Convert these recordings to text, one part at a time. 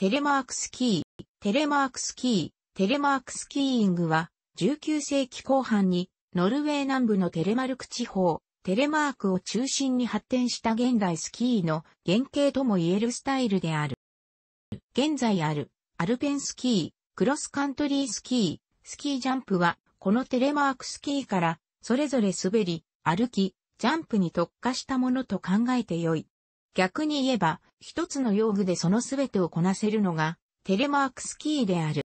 テレマークスキー、テレマークスキー、テレマークスキーイングは、19世紀後半に、ノルウェー南部のテレマルク地方、テレマークを中心に発展した現代スキーの原型とも言えるスタイルである。現在ある、アルペンスキー、クロスカントリースキー、スキージャンプは、このテレマークスキーから、それぞれ滑り、歩き、ジャンプに特化したものと考えてよい。逆に言えば、一つの用具でそのすべてをこなせるのが、テレマークスキーである。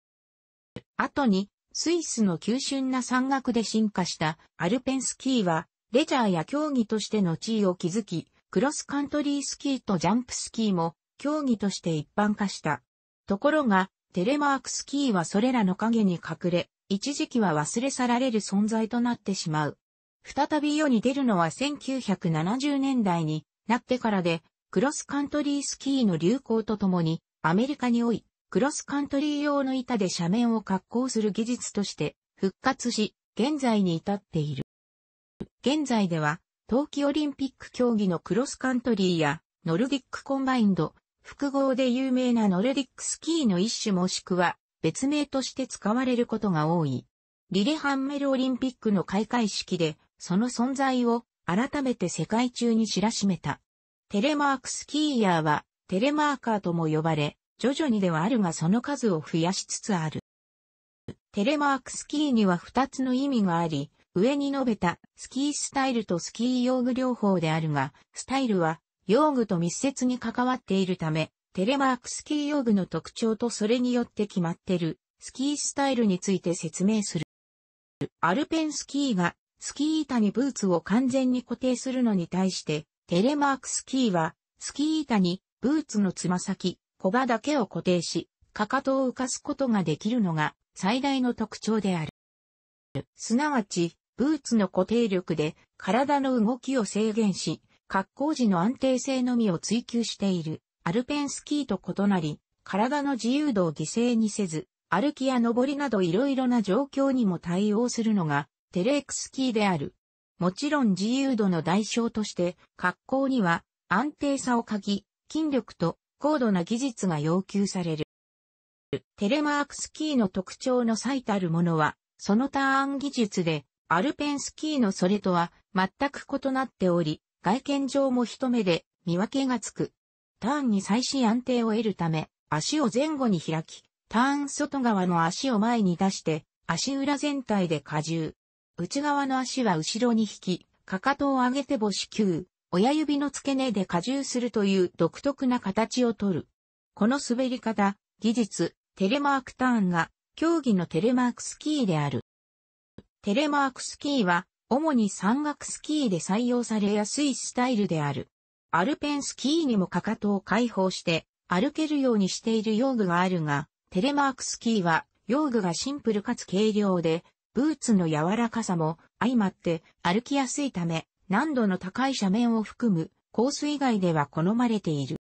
後に、スイスの急峻な山岳で進化したアルペンスキーは、レジャーや競技としての地位を築き、クロスカントリースキーとジャンプスキーも競技として一般化した。ところが、テレマークスキーはそれらの影に隠れ、一時期は忘れ去られる存在となってしまう。再び世に出るのは1970年代になってからで、クロスカントリースキーの流行とともに、アメリカにおい、クロスカントリー用の板で斜面を滑降する技術として復活し、現在に至っている。現在では、冬季オリンピック競技のクロスカントリーや、ノルディックコンバインド、複合で有名なノルディックスキーの一種もしくは、別名として使われることが多い。リレハンメルオリンピックの開会式で、その存在を改めて世界中に知らしめた。テレマークスキーヤーは、テレマーカーとも呼ばれ、徐々にではあるがその数を増やしつつある。テレマークスキーには2つの意味があり、上に述べたスキースタイルとスキー用具両方であるが、スタイルは用具と密接に関わっているため、テレマークスキー用具の特徴とそれによって決まってるスキースタイルについて説明する。アルペンスキーがスキー板にブーツを完全に固定するのに対して、テレマークスキーは、スキー板にブーツのつま先、小刃だけを固定し、かかとを浮かすことができるのが最大の特徴である。すなわち、ブーツの固定力で体の動きを制限し、格好時の安定性のみを追求しているアルペンスキーと異なり、体の自由度を犠牲にせず、歩きや登りなどいろいろな状況にも対応するのがテレークスキーである。もちろん自由度の代償として、格好には安定さを欠き、筋力と高度な技術が要求される。テレマークスキーの特徴の最たるものは、そのターン技術で、アルペンスキーのそれとは全く異なっており、外見上も一目で見分けがつく。ターンに最新安定を得るため、足を前後に開き、ターン外側の足を前に出して、足裏全体で荷重、内側の足は後ろに引き、かかとを上げて母子球、親指の付け根で荷重するという独特な形をとる。この滑り方、技術、テレマークターンが、競技のテレマークスキーである。テレマークスキーは、主に山岳スキーで採用されやすいスタイルである。アルペンスキーにもかかとを解放して、歩けるようにしている用具があるが、テレマークスキーは、用具がシンプルかつ軽量で、ブーツの柔らかさも相まって歩きやすいため、難度の高い斜面を含むコース以外では好まれている。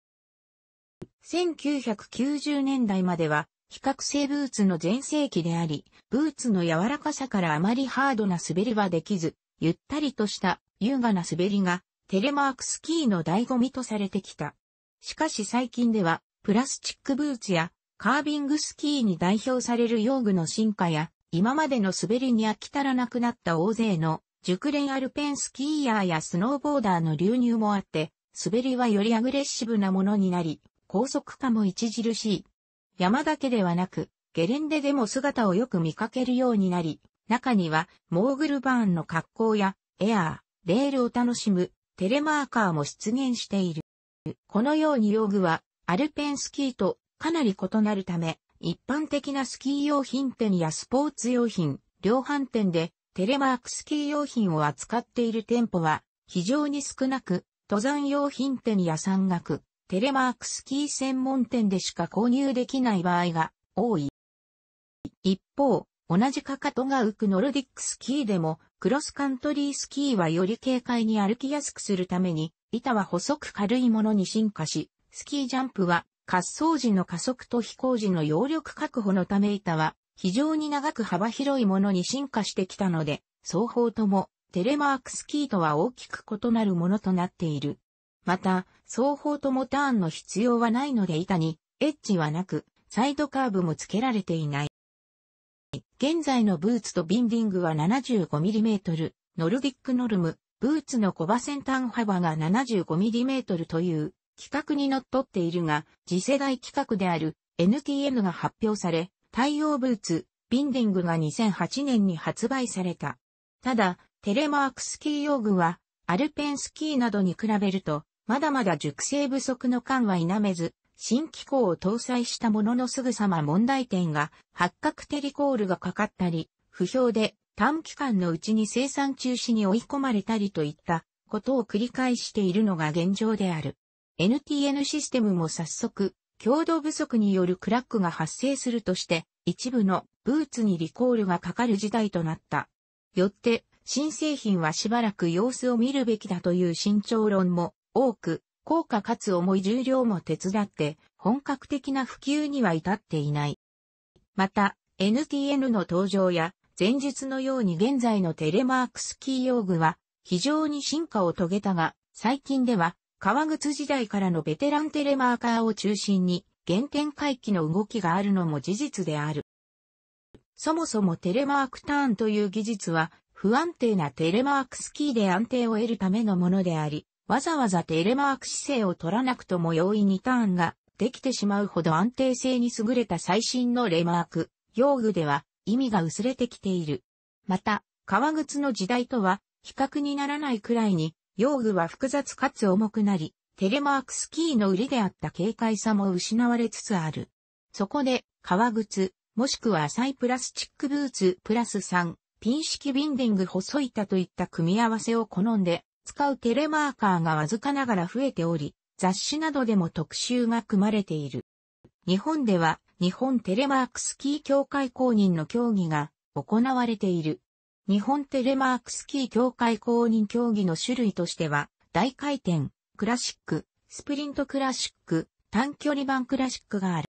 1990年代までは比較性ブーツの前世紀であり、ブーツの柔らかさからあまりハードな滑りはできず、ゆったりとした優雅な滑りがテレマークスキーの醍醐味とされてきた。しかし最近ではプラスチックブーツやカービングスキーに代表される用具の進化や今までの滑りに飽き足らなくなった大勢の熟練アルペンスキーヤーやスノーボーダーの流入もあって、滑りはよりアグレッシブなものになり、高速化も著しい。山だけではなく、ゲレンデでも姿をよく見かけるようになり、中にはモーグルバーンの格好やエアー、レールを楽しむテレマーカーも出現している。このように用具はアルペンスキーとかなり異なるため、一般的なスキー用品店やスポーツ用品、量販店でテレマークスキー用品を扱っている店舗は非常に少なく、登山用品店や山岳、テレマークスキー専門店でしか購入できない場合が多い。一方、同じかかとが浮くノルディックスキーでも、クロスカントリースキーはより軽快に歩きやすくするために、板は細く軽いものに進化し、スキージャンプは滑走時の加速と飛行時の揚力確保のため板は、非常に長く幅広いものに進化してきたので、双方とも、テレマークスキーとは大きく異なるものとなっている。また、双方ともターンの必要はないので板に、エッジはなく、サイドカーブも付けられていない。現在のブーツとビンディングは 75mm、ノルディックノルム、ブーツの小バ先端幅が 75mm という、企画にのっとっているが、次世代企画である NTN が発表され、対応ブーツ、ビンディングが2008年に発売された。ただ、テレマークスキー用具は、アルペンスキーなどに比べると、まだまだ熟成不足の感は否めず、新機構を搭載したもののすぐさま問題点が、発覚テリコールがかかったり、不評で短期間のうちに生産中止に追い込まれたりといったことを繰り返しているのが現状である。NTN システムも早速、強度不足によるクラックが発生するとして、一部のブーツにリコールがかかる事態となった。よって、新製品はしばらく様子を見るべきだという慎重論も多く、高価かつ重い重量も手伝って、本格的な普及には至っていない。また、NTN の登場や、前述のように現在のテレマークスキー用具は、非常に進化を遂げたが、最近では、革靴時代からのベテランテレマーカーを中心に原点回帰の動きがあるのも事実である。そもそもテレマークターンという技術は不安定なテレマークスキーで安定を得るためのものであり、わざわざテレマーク姿勢を取らなくとも容易にターンができてしまうほど安定性に優れた最新のレマーク、用具では意味が薄れてきている。また、革靴の時代とは比較にならないくらいに用具は複雑かつ重くなり、テレマークスキーの売りであった軽快さも失われつつある。そこで、革靴、もしくは浅いプラスチックブーツプラス3、ピン式ビンディング細板といった組み合わせを好んで、使うテレマーカーがわずかながら増えており、雑誌などでも特集が組まれている。日本では、日本テレマークスキー協会公認の協議が行われている。日本テレマークスキー協会公認競技の種類としては、大回転、クラシック、スプリントクラシック、短距離版クラシックがある。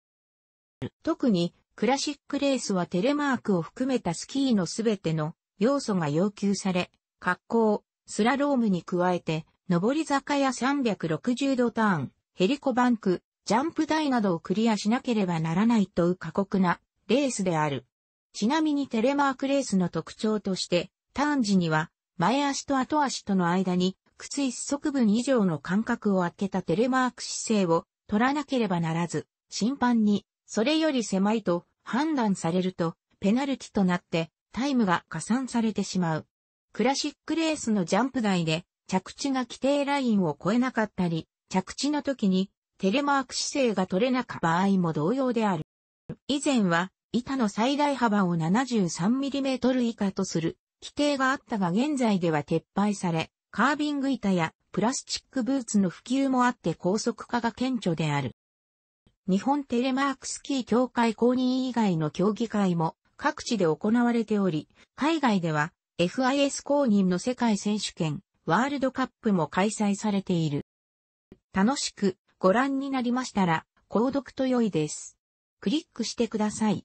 特に、クラシックレースはテレマークを含めたスキーのすべての要素が要求され、格好、スラロームに加えて、上り坂や360度ターン、ヘリコバンク、ジャンプ台などをクリアしなければならないという過酷なレースである。ちなみにテレマークレースの特徴として、ターン時には、前足と後足との間に、靴一足分以上の間隔を空けたテレマーク姿勢を取らなければならず、審判に、それより狭いと判断されると、ペナルティとなって、タイムが加算されてしまう。クラシックレースのジャンプ台で、着地が規定ラインを超えなかったり、着地の時に、テレマーク姿勢が取れなかった場合も同様である。以前は、板の最大幅を 73mm 以下とする規定があったが現在では撤廃され、カービング板やプラスチックブーツの普及もあって高速化が顕著である。日本テレマークスキー協会公認以外の競技会も各地で行われており、海外では FIS 公認の世界選手権ワールドカップも開催されている。楽しくご覧になりましたら、購読と良いです。クリックしてください。